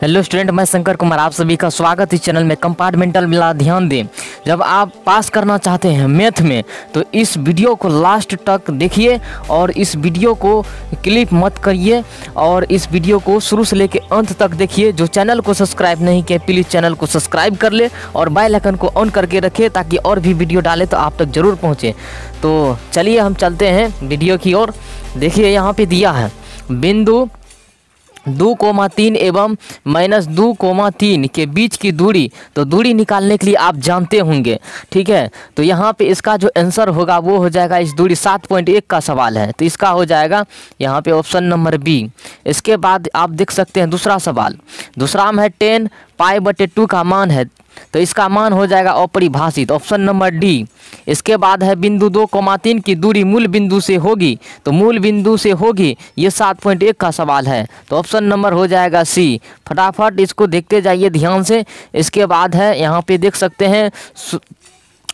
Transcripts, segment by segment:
hello student मैं शंकर कुमार आप सभी का स्वागत इस चैनल में कंपार्टमेंटल मिला ध्यान दें जब आप पास करना चाहते हैं मैथ में तो इस वीडियो को लास्ट तक देखिए और इस वीडियो को क्लिप मत करिए और इस वीडियो को शुरू से लेकर अंत तक देखिए जो चैनल को सब्सक्राइब नहीं किया प्लीज़ चैनल को सब्सक्राइब कर ले और बेल को ऑन करके रखे ताकि और भी वीडियो डालें तो आप तक ज़रूर पहुँचे तो चलिए हम चलते हैं वीडियो की ओर देखिए यहाँ पर दिया है बिंदु दो कोमा तीन एवं माइनस दो कोमा तीन के बीच की दूरी तो दूरी निकालने के लिए आप जानते होंगे ठीक है तो यहाँ पे इसका जो आंसर होगा वो हो जाएगा इस दूरी सात पॉइंट एक का सवाल है तो इसका हो जाएगा यहाँ पे ऑप्शन नंबर बी इसके बाद आप देख सकते हैं दूसरा सवाल दूसरा में है टेन पाई बटे टू का मान है तो इसका मान हो जाएगा अपरिभाषित ऑप्शन नंबर डी इसके बाद है बिंदु दो कोमा तीन की दूरी मूल बिंदु से होगी तो मूल बिंदु से होगी ये सात पॉइंट एक का सवाल है तो ऑप्शन नंबर हो जाएगा सी फटाफट इसको देखते जाइए ध्यान से इसके बाद है यहाँ पे देख सकते हैं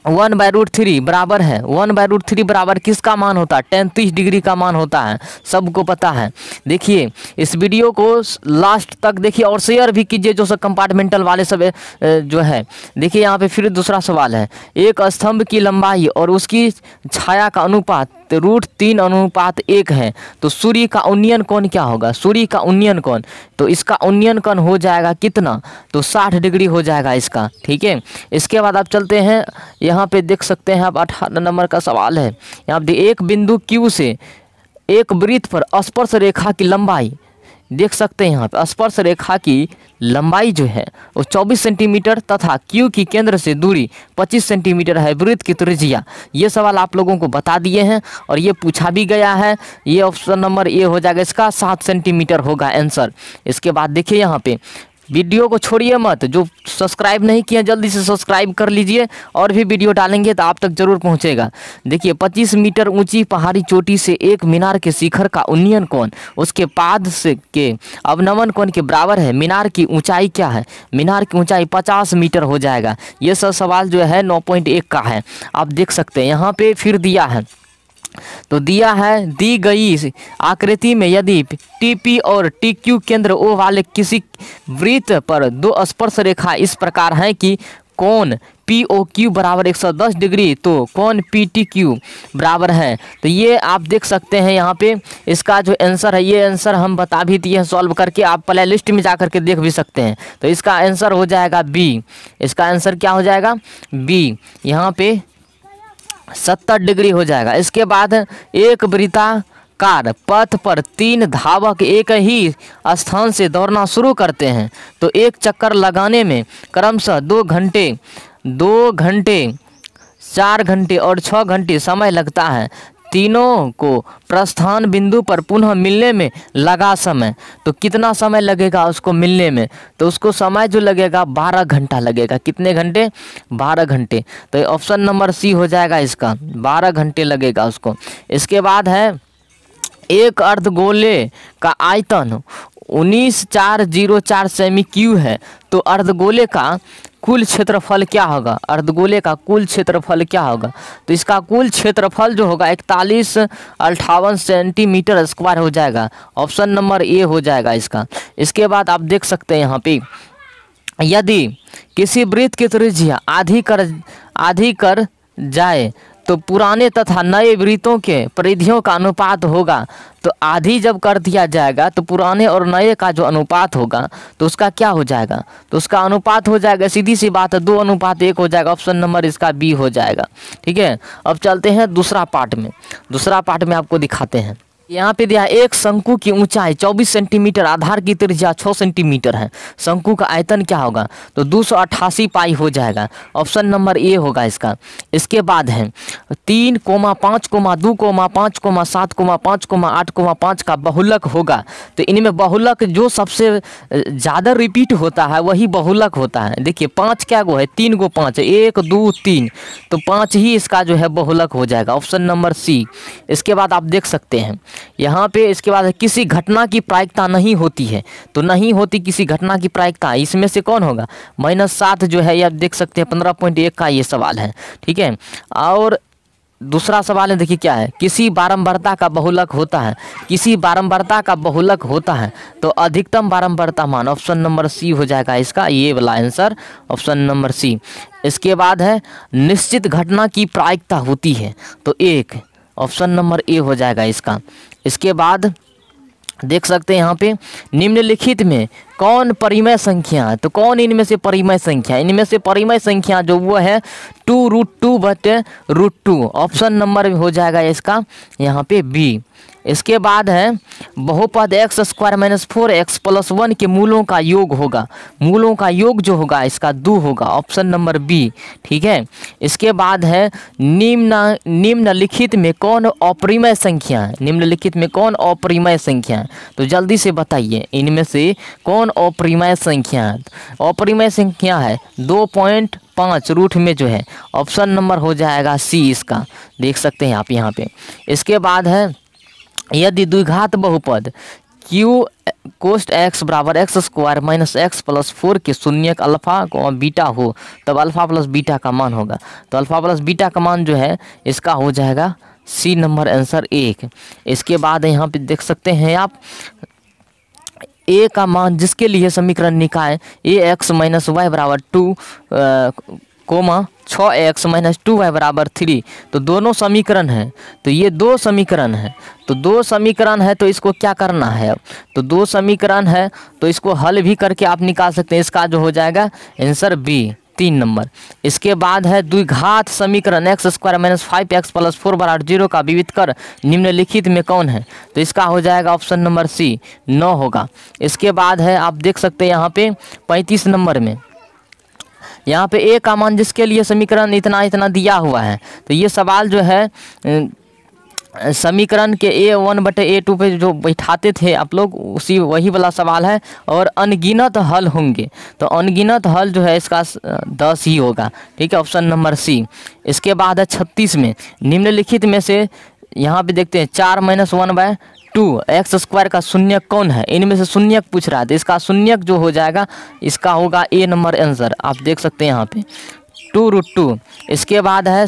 वन बाय रूट थ्री बराबर है वन बाय रूट थ्री बराबर किसका मान होता है टेन तीस डिग्री का मान होता है सबको पता है देखिए इस वीडियो को लास्ट तक देखिए और शेयर भी कीजिए जो सब कंपार्टमेंटल वाले सब जो है देखिए यहाँ पे फिर दूसरा सवाल है एक स्तंभ की लंबाई और उसकी छाया का अनुपात तो रूट तीन अनुपात एक है तो सूर्य का उन्नयन कौन क्या होगा सूर्य का उन्नयन कौन तो इसका उन्नयन कौन हो जाएगा कितना तो साठ डिग्री हो जाएगा इसका ठीक है इसके बाद आप चलते हैं यहाँ पे देख सकते हैं आप अठारह नंबर का सवाल है यहाँ एक बिंदु क्यू से एक वृत्त पर स्पर्श रेखा की लंबाई देख सकते हैं यहाँ पे स्पर्श रेखा की लंबाई जो है वो 24 सेंटीमीटर तथा क्यू की केंद्र से दूरी 25 सेंटीमीटर है वृत्त की त्रिज्या ये सवाल आप लोगों को बता दिए हैं और ये पूछा भी गया है ये ऑप्शन नंबर ए हो जाएगा इसका सात सेंटीमीटर होगा आंसर इसके बाद देखिए यहाँ पे वीडियो को छोड़िए मत जो सब्सक्राइब नहीं किया जल्दी से सब्सक्राइब कर लीजिए और भी वीडियो डालेंगे तो आप तक जरूर पहुंचेगा देखिए 25 मीटर ऊंची पहाड़ी चोटी से एक मीनार के शिखर का उन्नयन कौन उसके पाद से के अवनमन कौन के बराबर है मीनार की ऊंचाई क्या है मीनार की ऊंचाई 50 मीटर हो जाएगा ये सब सवाल जो है 9.1 का है आप देख सकते हैं यहाँ पर फिर दिया है तो दिया है दी गई आकृति में यदि टीपी और टीक्यू केंद्र ओ वाले किसी वृत्त पर दो स्पर्श रेखा इस प्रकार है कि कौन पी ओ क्यू बराबर एक सौ दस डिग्री तो कौन पी टी क्यू बराबर है तो ये आप देख सकते हैं यहाँ पे इसका जो आंसर है ये आंसर हम बता भी दिए हैं सॉल्व करके आप प्ले लिस्ट में जा करके देख भी सकते हैं तो इसका आंसर हो जाएगा बी इसका आंसर क्या हो जाएगा बी यहाँ पे सत्तर डिग्री हो जाएगा इसके बाद एक वृत्ताकार पथ पर तीन धावक एक ही स्थान से दौड़ना शुरू करते हैं तो एक चक्कर लगाने में क्रमशः दो घंटे दो घंटे चार घंटे और छः घंटे समय लगता है तीनों को प्रस्थान बिंदु पर पुनः मिलने में लगा समय तो कितना समय लगेगा उसको मिलने में तो उसको समय जो लगेगा बारह घंटा लगेगा कितने घंटे बारह घंटे तो ऑप्शन नंबर सी हो जाएगा इसका बारह घंटे लगेगा उसको इसके बाद है एक अर्ध गोले का आयतन उन्नीस चार जीरो चार सेमी क्यू है तो अर्धगोले का कुल क्षेत्रफल क्या होगा अर्धगोले का कुल क्षेत्रफल क्या होगा तो इसका कुल क्षेत्रफल जो होगा इकतालीस अट्ठावन सेंटीमीटर स्क्वायर हो जाएगा ऑप्शन नंबर ए हो जाएगा इसका इसके बाद आप देख सकते हैं यहाँ पे यदि किसी वृत्त की त्रिज्या आधी कर आधी कर जाए तो पुराने तथा नए वृत्तों के परिधियों का अनुपात होगा तो आधी जब कर दिया जाएगा तो पुराने और नए का जो अनुपात होगा तो उसका क्या हो जाएगा तो उसका अनुपात हो जाएगा सीधी सी बात है दो अनुपात एक हो जाएगा ऑप्शन नंबर इसका बी हो जाएगा ठीक है अब चलते हैं दूसरा पार्ट में दूसरा पार्ट में आपको दिखाते हैं यहाँ पे दिया एक शंकु की ऊंचाई 24 सेंटीमीटर आधार की त्रिज्या 6 सेंटीमीटर है शंकु का आयतन क्या होगा तो दो पाई हो जाएगा ऑप्शन नंबर ए होगा इसका इसके बाद है तीन कोमा पाँच कोमा दो कोमा पाँच कोमा सात कोमा पाँच कोमा आठ कोमा पाँच का बहुलक होगा तो इनमें बहुलक जो सबसे ज़्यादा रिपीट होता है वही बहुलक होता है देखिए पाँच क्या गो है तीन गो पाँच एक दो तीन तो पाँच ही इसका जो है बहुलक हो जाएगा ऑप्शन नंबर सी इसके बाद आप देख सकते हैं यहाँ पे इसके बाद किसी घटना की प्रायिकता नहीं होती है तो नहीं होती किसी घटना की प्रायिकता इसमें से कौन होगा माइनस सात जो है ये आप देख सकते हैं पंद्रह पॉइंट एक का ये सवाल है ठीक है और दूसरा सवाल है देखिए क्या है किसी बारंबारता का बहुलक होता है किसी बारंबारता का बहुलक होता है तो अधिकतम बारंबारता मान ऑप्शन नंबर सी हो जाएगा इसका ये वाला आंसर ऑप्शन नंबर सी इसके बाद है निश्चित घटना की प्रायिकता होती है तो एक ऑप्शन नंबर ए हो जाएगा इसका इसके बाद देख सकते हैं यहाँ पे निम्नलिखित में कौन परिमय संख्या है तो कौन इनमें से परिमय संख्या इनमें से परिमय संख्या जो वो है टू रूट टू बटे रूट टू ऑप्शन नंबर हो जाएगा इसका यहाँ पे बी इसके बाद है बहुपद x square minus four x plus one के मूलों का योग होगा मूलों का योग जो होगा इसका दो होगा ऑप्शन नंबर बी ठीक है इसके बाद है निम्न निम्नलिखित में कौन अपरिमय संख्या है निम्नलिखित में कौन अपरिमय संख्या है तो जल्दी से बताइए इनमें से कौन कौन अपरिमय संख्या है अप्रिमय संख्या है दो पॉइंट पाँच रूट में जो है ऑप्शन नंबर हो जाएगा सी इसका देख सकते हैं आप यहाँ पे इसके बाद है यदि द्विघात बहुपद क्यू कोस्ट एक्स बराबर x square minus x plus four के शून्य अल्फा बीटा हो तब अल्फा प्लस बीटा का मान होगा तो अल्फा प्लस बीटा का मान जो है इसका हो जाएगा सी नंबर आंसर एक इसके बाद यहाँ पे देख सकते हैं आप ए का मान जिसके लिए समीकरण निकाय ए एक्स माइनस वाई बराबर टू कोमा छः एक्स माइनस टू वाई बराबर थ्री तो दोनों समीकरण हैं तो ये दो समीकरण है तो दो समीकरण है तो इसको क्या करना है तो दो समीकरण है तो इसको हल भी करके आप निकाल सकते हैं इसका जो हो जाएगा आंसर बी तीन नंबर इसके बाद है द्विघात समीकरण x square minus five x plus four बराबर जीरो का विविध कर निम्नलिखित में कौन है तो इसका हो जाएगा ऑप्शन नंबर सी नौ होगा इसके बाद है आप देख सकते हैं यहाँ पे पैंतीस नंबर में यहाँ पे ए का मान जिसके लिए समीकरण इतना इतना दिया हुआ है तो ये सवाल जो है समीकरण के ए वन बटे ए टू पे जो बैठाते थे आप लोग उसी वही वाला सवाल है और अनगिनत हल होंगे तो अनगिनत हल जो है इसका दस ही होगा ठीक है ऑप्शन नंबर सी इसके बाद है छत्तीस में निम्नलिखित में से यहाँ पे देखते हैं चार minus one by two x square का शून्य कौन है इनमें से शून्य पूछ रहा है तो इसका शून्य जो हो जाएगा इसका होगा ए नंबर आंसर आप देख सकते हैं यहाँ पे टू रूट टू इसके बाद है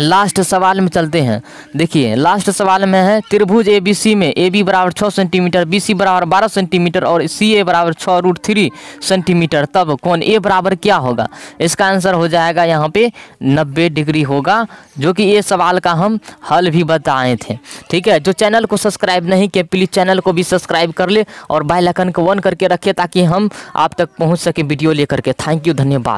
लास्ट सवाल में चलते हैं देखिए लास्ट सवाल में है त्रिभुज ए बी सी में ए बी बराबर छः सेंटीमीटर बी सी बराबर बारह सेंटीमीटर और सी ए बराबर छः रूट थ्री सेंटीमीटर तब कौन ए बराबर क्या होगा इसका आंसर हो जाएगा यहाँ पे नब्बे डिग्री होगा जो कि ये सवाल का हम हल भी बताए थे ठीक है जो चैनल को सब्सक्राइब नहीं किया प्लीज़ चैनल को भी सब्सक्राइब कर ले और बाइलाकन को वन करके रखें ताकि हम आप तक पहुँच सके वीडियो ले के थैंक यू धन्यवाद